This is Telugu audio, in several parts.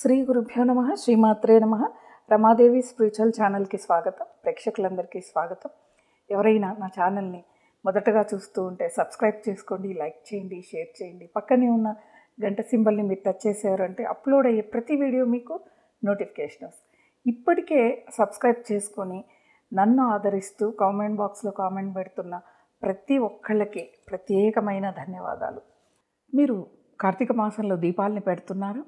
శ్రీ గురుభ్యో నమ శ్రీమాత్రే నమ రమాదేవి స్పిరిచువల్ ఛానల్కి స్వాగతం ప్రేక్షకులందరికీ స్వాగతం ఎవరైనా నా ఛానల్ని మొదటగా చూస్తూ ఉంటే సబ్స్క్రైబ్ చేసుకోండి లైక్ చేయండి షేర్ చేయండి పక్కనే ఉన్న గంట సింబల్ని మీరు టచ్ అంటే అప్లోడ్ అయ్యే ప్రతి వీడియో మీకు నోటిఫికేషన్ ఇప్పటికే సబ్స్క్రైబ్ చేసుకొని నన్ను ఆదరిస్తూ కామెంట్ బాక్స్లో కామెంట్ పెడుతున్న ప్రతి ఒక్కళ్ళకి ప్రత్యేకమైన ధన్యవాదాలు మీరు కార్తీక మాసంలో దీపాలని పెడుతున్నారు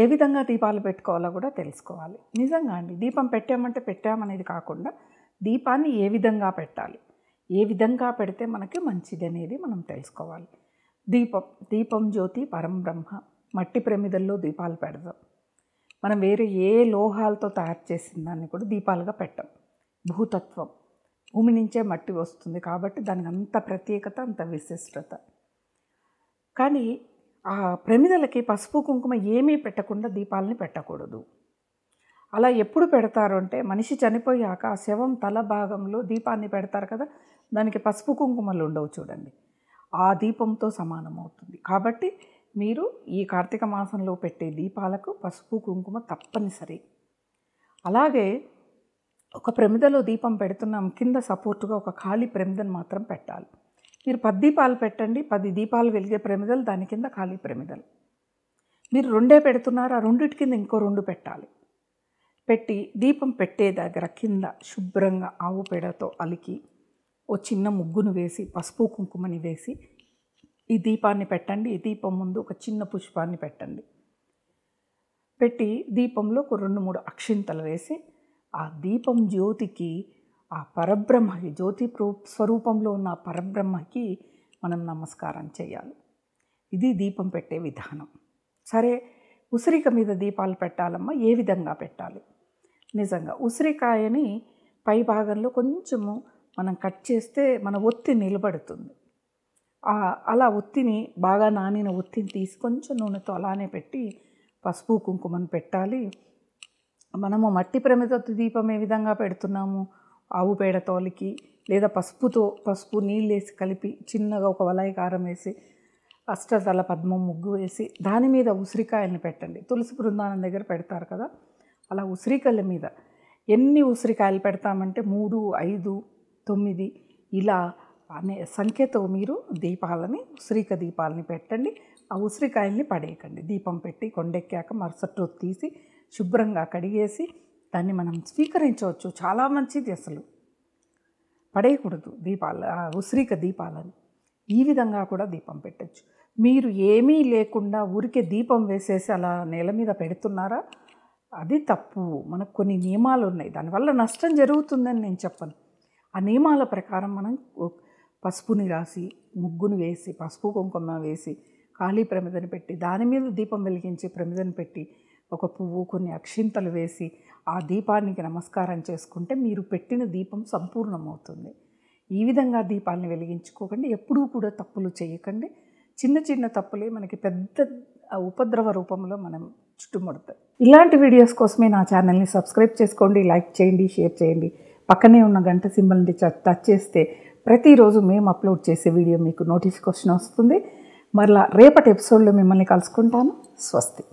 ఏ విధంగా దీపాలు పెట్టుకోవాలో కూడా తెలుసుకోవాలి నిజంగా అండి దీపం పెట్టామంటే పెట్టామనేది కాకుండా దీపాన్ని ఏ విధంగా పెట్టాలి ఏ విధంగా పెడితే మనకి మంచిది అనేది మనం తెలుసుకోవాలి దీపం దీపం జ్యోతి పరం బ్రహ్మ మట్టి ప్రమిదల్లో దీపాలు పెడదాం మనం వేరే ఏ లోహాలతో తయారు చేసిన దాన్ని కూడా దీపాలుగా పెట్టం భూతత్వం భూమి నుంచే మట్టి వస్తుంది కాబట్టి దానికి అంత ప్రత్యేకత అంత విశిష్టత కానీ ఆ ప్రమిదలకి పసుపు కుంకుమ ఏమీ పెట్టకుండా దీపాలని పెట్టకూడదు అలా ఎప్పుడు పెడతారు అంటే మనిషి చనిపోయాక ఆ శవం తల భాగంలో దీపాన్ని పెడతారు కదా దానికి పసుపు కుంకుమలు ఉండవు చూడండి ఆ దీపంతో సమానమవుతుంది కాబట్టి మీరు ఈ కార్తీక మాసంలో పెట్టే దీపాలకు పసుపు కుంకుమ తప్పనిసరి అలాగే ఒక ప్రమిదలో దీపం పెడుతున్నాం కింద సపోర్టుగా ఒక ఖాళీ ప్రమిదను మాత్రం పెట్టాలి మీరు పది దీపాలు పెట్టండి పది దీపాలు వెలిగే ప్రమిదలు దాని కింద ఖాళీ ప్రమిదలు మీరు రెండే పెడుతున్నారు ఆ రెండిటి కింద ఇంకో రెండు పెట్టాలి పెట్టి దీపం పెట్టే దగ్గర కింద శుభ్రంగా ఆవు పేడతో అలికి ఓ చిన్న ముగ్గును వేసి పసుపు కుంకుమని వేసి ఈ దీపాన్ని పెట్టండి ఈ దీపం ముందు ఒక చిన్న పుష్పాన్ని పెట్టండి పెట్టి దీపంలో ఒక రెండు మూడు అక్షింతలు వేసి ఆ దీపం జ్యోతికి ఆ పరబ్రహ్మ జ్యోతి స్వరూపంలో ఉన్న పరబ్రహ్మకి మనం నమస్కారం చేయాలి ఇది దీపం పెట్టే విధానం సరే ఉసిరిక మీద దీపాలు పెట్టాలమ్మా ఏ విధంగా పెట్టాలి నిజంగా ఉసిరికాయని పై భాగంలో కొంచెము మనం కట్ చేస్తే మన ఒత్తి నిలబడుతుంది అలా ఒత్తిని బాగా నానిన ఒత్తిని తీసి కొంచెం నూనెతో అలానే పెట్టి పసుపు కుంకుమను పెట్టాలి మనము మట్టి ప్రమిద దీపం ఏ విధంగా పెడుతున్నాము ఆవు పేడ తోలికి లేదా పసుపుతో పసుపు నీళ్ళు వేసి కలిపి చిన్నగా ఒక వలయ కారం వేసి అష్టతల పద్మం ముగ్గు వేసి దాని మీద ఉసిరికాయలను పెట్టండి తులసి బృందానం దగ్గర పెడతారు కదా అలా ఉసిరికాయల మీద ఎన్ని ఉసిరికాయలు పెడతామంటే మూడు ఐదు తొమ్మిది ఇలా అనే సంఖ్యతో మీరు దీపాలని ఉసిరిక దీపాలని పెట్టండి ఆ ఉసిరికాయల్ని పడేయకండి దీపం పెట్టి కొండెక్కాక మరుసటి రోజు తీసి శుభ్రంగా కడిగేసి దాన్ని మనం స్వీకరించవచ్చు చాలా మంచిది అసలు పడేయకూడదు దీపాల ఉసిరిక దీపాలని ఈ విధంగా కూడా దీపం పెట్టచ్చు మీరు ఏమీ లేకుండా ఊరికే దీపం వేసేసి అలా నేల మీద పెడుతున్నారా అది తప్పు మనకు కొన్ని నియమాలు ఉన్నాయి దానివల్ల నష్టం జరుగుతుందని నేను చెప్పను ఆ నియమాల ప్రకారం మనం పసుపుని రాసి ముగ్గును వేసి పసుపు కుంకుమ వేసి ఖాళీ ప్రమిదను పెట్టి దాని మీద దీపం వెలిగించి ప్రమిదను పెట్టి ఒక పువ్వు కొన్ని అక్షింతలు వేసి ఆ దీపానికి నమస్కారం చేసుకుంటే మీరు పెట్టిన దీపం సంపూర్ణమవుతుంది ఈ విధంగా దీపాలను వెలిగించుకోకండి ఎప్పుడూ కూడా తప్పులు చేయకండి చిన్న చిన్న తప్పులే మనకి పెద్ద ఉపద్రవ రూపంలో మనం చుట్టుముడతాయి ఇలాంటి వీడియోస్ కోసమే నా ఛానల్ని సబ్స్క్రైబ్ చేసుకోండి లైక్ చేయండి షేర్ చేయండి పక్కనే ఉన్న గంట సింబల్ని టచ్ చేస్తే ప్రతిరోజు మేము అప్లోడ్ చేసే వీడియో మీకు నోటిఫికేషన్ వస్తుంది మరలా రేపటి ఎపిసోడ్లో మిమ్మల్ని కలుసుకుంటాను స్వస్తి